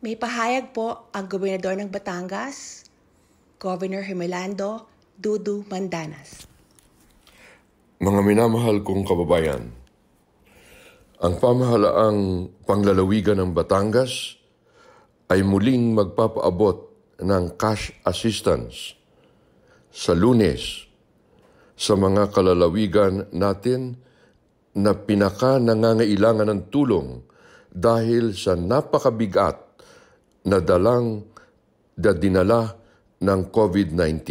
May pahayag po ang gobernador ng Batangas, Governor Himelando Dudu Mandanas. Mga minamahal kong kababayan, ang pamahalaang panglalawigan ng Batangas ay muling magpapaabot ng cash assistance sa lunes sa mga kalalawigan natin na pinaka nangangailangan ng tulong dahil sa napakabigat na dalang na dinala ng COVID-19.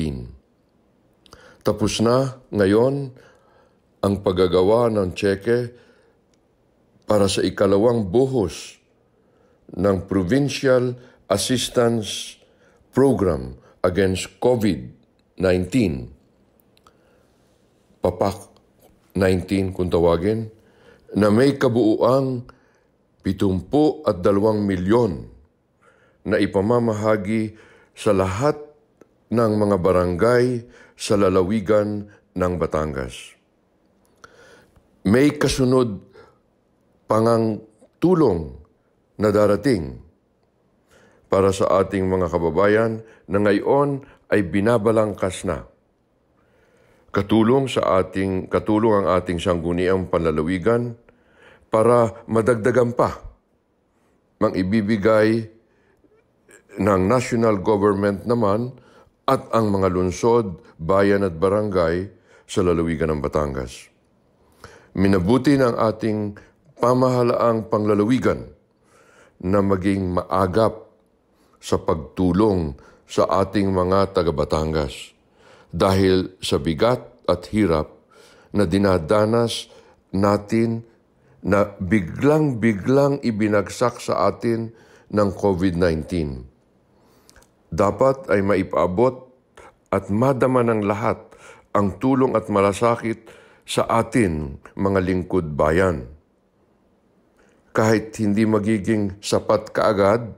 Tapos na ngayon ang paggagawa ng tseke para sa ikalawang buhos ng Provincial Assistance Program against COVID-19. Papak 19 kung tawagin, na may kabuuang 72 milyon na ipamamahagi sa lahat ng mga barangay sa lalawigan ng Batangas. May kasunod pangang tulong na darating para sa ating mga kababayan na ngayon ay binabalangkas na. Katulong sa ating katulong ang ating sangguniang panlalawigan para madagdagan pa mang ibibigay ng national government naman at ang mga lungsod, bayan at barangay sa lalawigan ng Batangas. Minabuti ng ating pamahalaang panglalawigan na maging maagap sa pagtulong sa ating mga taga-Batangas dahil sa bigat at hirap na dinadanas natin na biglang-biglang ibinagsak sa atin ng COVID-19 dapat ay maipaabot at madama ng lahat ang tulong at malasakit sa atin mga lingkod bayan. Kahit hindi magiging sapat kaagad,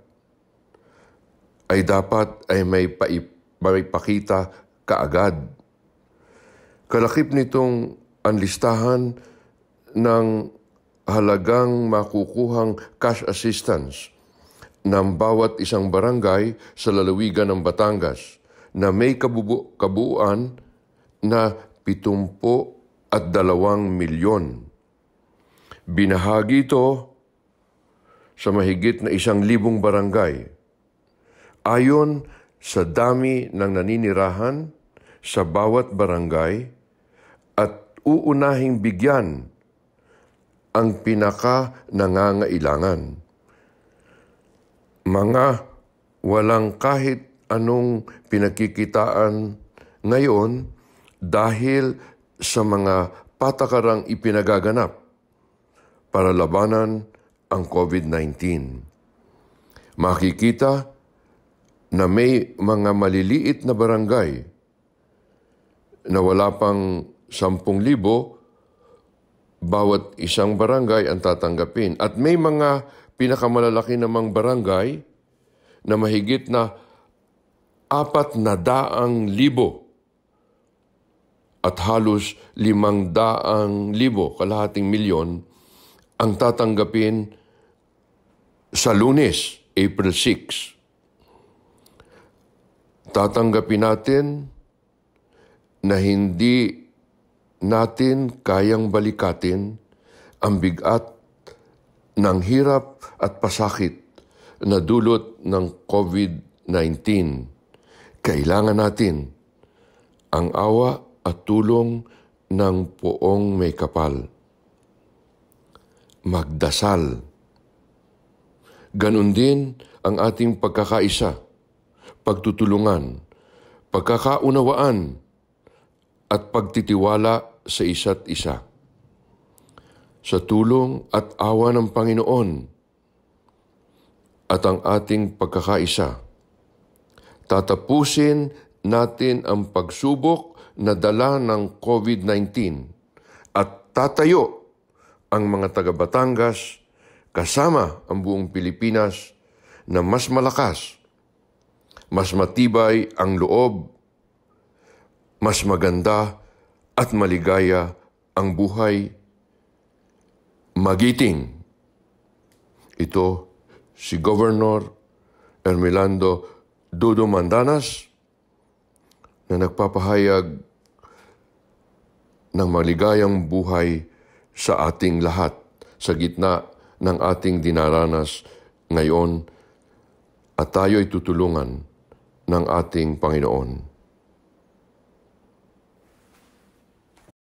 ay dapat ay may, paip, may kaagad. Kalakip nitong ang listahan ng halagang makukuhang cash assistance – ng bawat isang barangay sa lalawigan ng Batangas na may kabubu- kabuuan na 70 at 2 milyon. Binahagi ito sa mahigit na isang libong barangay. Ayon sa dami ng naninirahan sa bawat barangay at uunahing bigyan ang pinaka nangangailangan mga walang kahit anong pinakikitaan ngayon dahil sa mga patakarang ipinagaganap para labanan ang COVID-19. Makikita na may mga maliliit na barangay na wala pang 10,000 bawat isang barangay ang tatanggapin at may mga pinakamalalaki namang barangay na mahigit na apat na daang libo at halos limang daang libo, kalahating milyon, ang tatanggapin sa lunes, April 6. Tatanggapin natin na hindi natin kayang balikatin ang bigat ng hirap at pasakit na dulot ng COVID-19. Kailangan natin ang awa at tulong ng poong may kapal. Magdasal. Ganon din ang ating pagkakaisa, pagtutulungan, pagkakaunawaan, at pagtitiwala sa isa't isa sa tulong at awa ng Panginoon at ang ating pagkakaisa. Tatapusin natin ang pagsubok na dala ng COVID-19 at tatayo ang mga taga-Batangas kasama ang buong Pilipinas na mas malakas, mas matibay ang loob, mas maganda at maligaya ang buhay Magiting. Ito si Governor Ermilando Dudo Mandanas na nagpapahayag ng maligayang buhay sa ating lahat sa gitna ng ating dinaranas ngayon at tayo'y tutulungan ng ating Panginoon.